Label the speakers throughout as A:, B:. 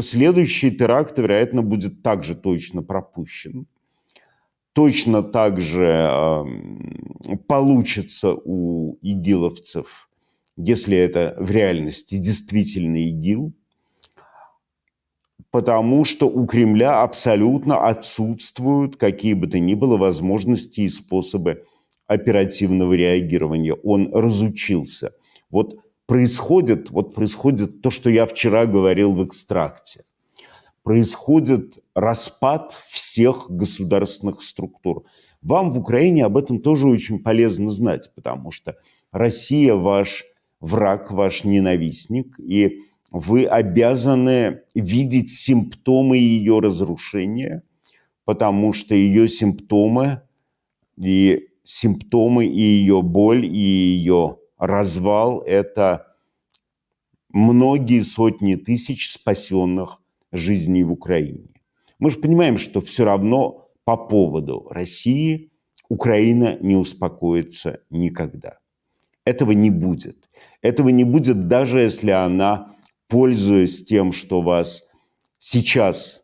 A: Следующий теракт, вероятно, будет также точно пропущен. Точно так же э, получится у игиловцев, если это в реальности действительно ИГИЛ, потому что у Кремля абсолютно отсутствуют какие бы то ни было возможности и способы оперативного реагирования. Он разучился. Вот происходит, вот происходит то, что я вчера говорил в экстракте. Происходит распад всех государственных структур. Вам в Украине об этом тоже очень полезно знать, потому что Россия ваш враг, ваш ненавистник, и вы обязаны видеть симптомы ее разрушения, потому что ее симптомы и симптомы и ее боль, и ее развал – это многие сотни тысяч спасенных жизней в Украине. Мы же понимаем, что все равно по поводу России Украина не успокоится никогда. Этого не будет. Этого не будет, даже если она, пользуясь тем, что вас сейчас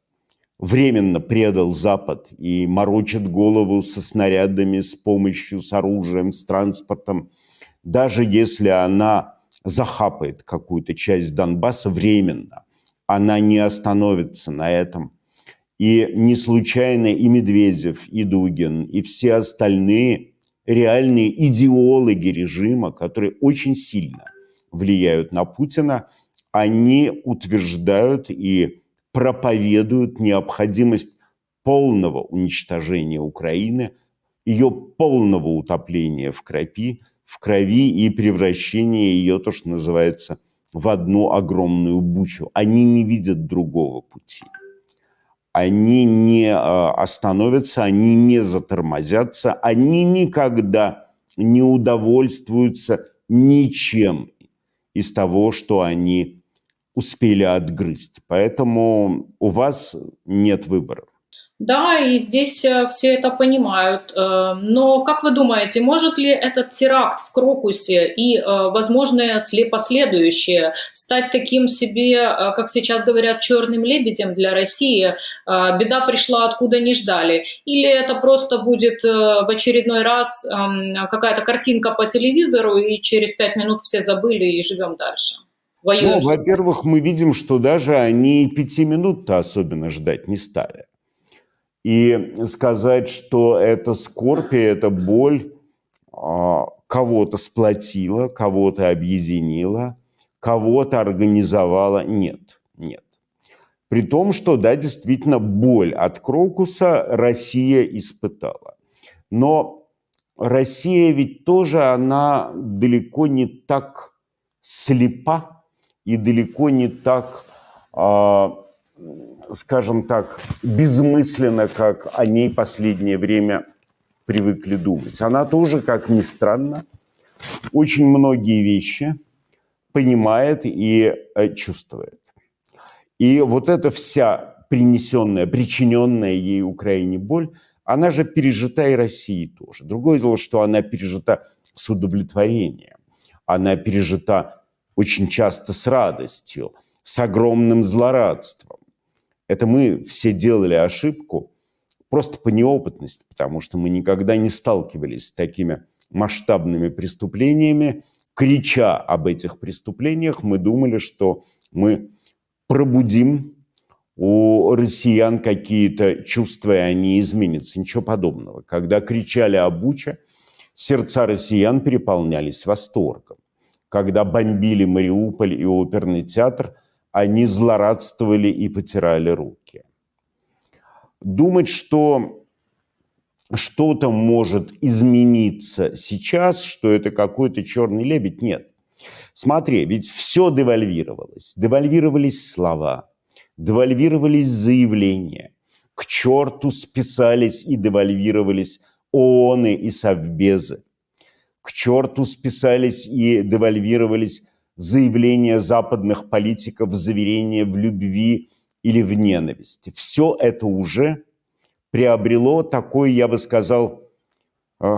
A: временно предал Запад и морочит голову со снарядами, с помощью, с оружием, с транспортом – даже если она захапает какую-то часть Донбасса временно, она не остановится на этом. И не случайно и Медведев, и Дугин, и все остальные реальные идеологи режима, которые очень сильно влияют на Путина, они утверждают и проповедуют необходимость полного уничтожения Украины, ее полного утопления в крапи в крови и превращение ее, то, что называется, в одну огромную бучу. Они не видят другого пути. Они не а, остановятся, они не затормозятся, они никогда не удовольствуются ничем из того, что они успели отгрызть. Поэтому у вас нет выбора. Да, и здесь э, все это понимают. Э, но как вы думаете, может ли этот теракт в Крокусе и, э, возможно, последующие стать таким себе, как сейчас говорят, черным лебедем для России? Беда пришла откуда не ждали. Или это просто будет в очередной раз эм, какая-то картинка по телевизору, и через пять минут все забыли и живем дальше? Ну, во-первых, мы видим, что даже они пяти минут-то особенно ждать не стали. И сказать, что это скорбь, это боль а, кого-то сплотила, кого-то объединила, кого-то организовала, нет, нет. При том, что, да, действительно, боль от Крокуса Россия испытала. Но Россия ведь тоже, она далеко не так слепа и далеко не так а, скажем так, безмысленно, как о ней последнее время привыкли думать. Она тоже, как ни странно, очень многие вещи понимает и э, чувствует. И вот эта вся принесенная, причиненная ей Украине боль, она же пережита и России тоже. Другое дело, что она пережита с удовлетворением, она пережита очень часто с радостью, с огромным злорадством. Это мы все делали ошибку просто по неопытности, потому что мы никогда не сталкивались с такими масштабными преступлениями. Крича об этих преступлениях, мы думали, что мы пробудим у россиян какие-то чувства, и они изменятся. Ничего подобного. Когда кричали о Буче, сердца россиян переполнялись восторгом. Когда бомбили Мариуполь и оперный театр, они злорадствовали и потирали руки. Думать, что что-то может измениться сейчас, что это какой-то черный лебедь, нет. Смотри, ведь все девальвировалось. Девальвировались слова, девальвировались заявления. К черту списались и девальвировались ООНы и Совбезы. К черту списались и девальвировались заявления западных политиков, заверения в любви или в ненависти. Все это уже приобрело такой, я бы сказал, э,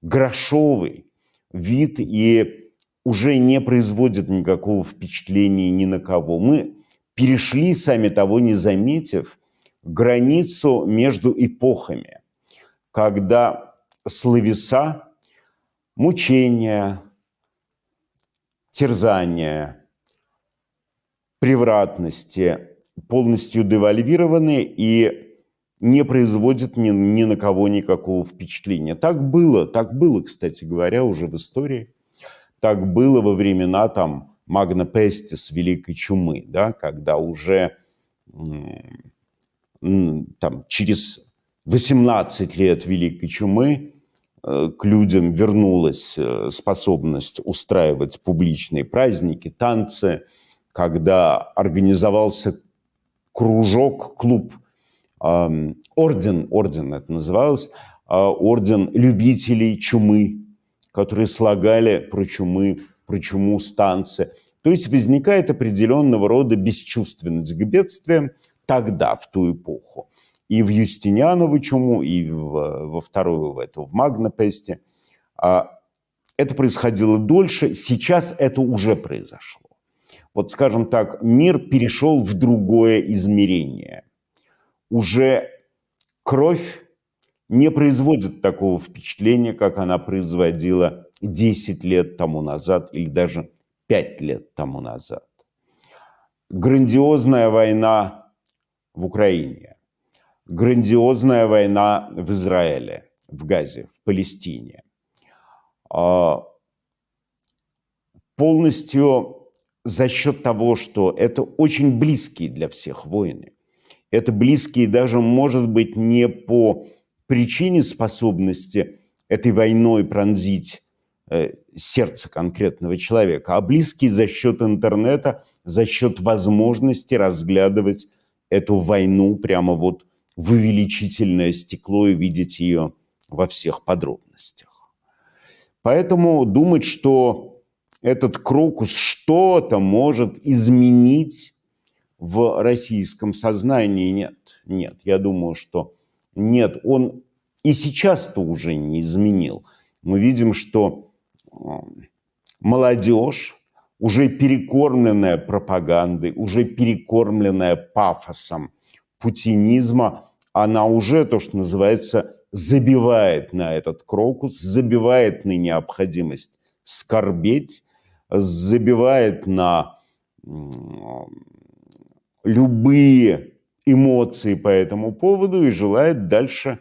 A: грошовый вид и уже не производит никакого впечатления ни на кого. Мы перешли, сами того не заметив, границу между эпохами, когда словеса, мучения, терзания, превратности полностью девальвированы и не производит ни, ни на кого никакого впечатления. Так было, так было, кстати говоря, уже в истории. Так было во времена там Магна Пестис, Великой Чумы, да, когда уже там, через 18 лет Великой Чумы Э, к людям вернулась э, способность устраивать публичные праздники, танцы, когда организовался кружок, клуб, орден, орден это называлось, а, орден любителей чумы, которые слагали про чумы, про чуму станцы. То есть возникает определенного рода бесчувственность к бедствиям тогда, в ту эпоху и в Юстинианову чуму, и в, во вторую в эту, в Магнопесте. А, это происходило дольше, сейчас это уже произошло. Вот, скажем так, мир перешел в другое измерение. Уже кровь не производит такого впечатления, как она производила 10 лет тому назад или даже 5 лет тому назад. Грандиозная война в Украине, грандиозная война в Израиле, в Газе, в Палестине. А, полностью за счет того, что это очень близкие для всех войны. Это близкие даже, может быть, не по причине способности этой войной пронзить э, сердце конкретного человека, а близкие за счет интернета, за счет возможности разглядывать эту войну прямо вот в увеличительное стекло и видеть ее во всех подробностях. Поэтому думать, что этот крокус что-то может изменить в российском сознании, нет. Нет, я думаю, что нет. Он и сейчас-то уже не изменил. Мы видим, что молодежь, уже перекормленная пропагандой, уже перекормленная пафосом, путинизма, она уже, то, что называется, забивает на этот крокус, забивает на необходимость скорбеть, забивает на любые эмоции по этому поводу и желает дальше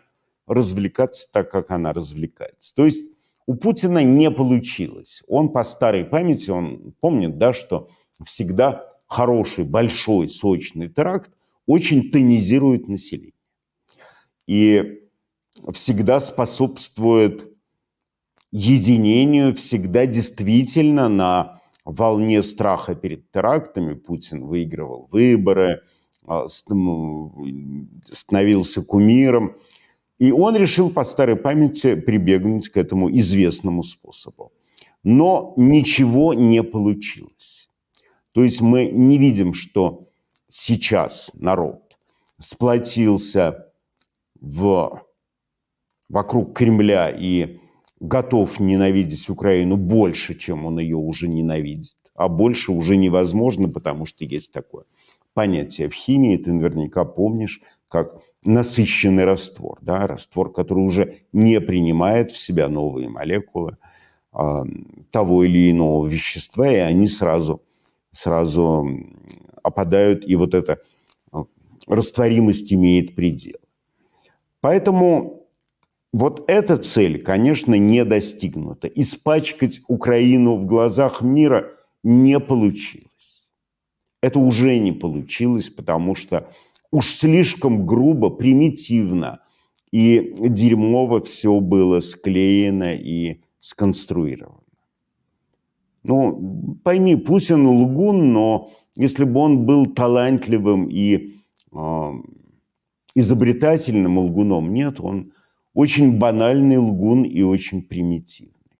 A: развлекаться так, как она развлекается. То есть у Путина не получилось. Он по старой памяти, он помнит, да, что всегда хороший, большой, сочный теракт – очень тонизирует население и всегда способствует единению, всегда действительно на волне страха перед терактами Путин выигрывал выборы, а, становился кумиром. И он решил по старой памяти прибегнуть к этому известному способу. Но ничего не получилось. То есть мы не видим, что сейчас народ сплотился в, вокруг Кремля и готов ненавидеть Украину больше, чем он ее уже ненавидит. А больше уже невозможно, потому что есть такое понятие в химии, ты наверняка помнишь, как насыщенный раствор, да, раствор, который уже не принимает в себя новые молекулы э, того или иного вещества, и они сразу, сразу опадают, и вот эта э, растворимость имеет предел. Поэтому вот эта цель, конечно, не достигнута. Испачкать Украину в глазах мира не получилось. Это уже не получилось, потому что уж слишком грубо, примитивно и дерьмово все было склеено и сконструировано. Ну, пойми, Путин лгун, но если бы он был талантливым и э, изобретательным лгуном, нет, он очень банальный лгун и очень примитив.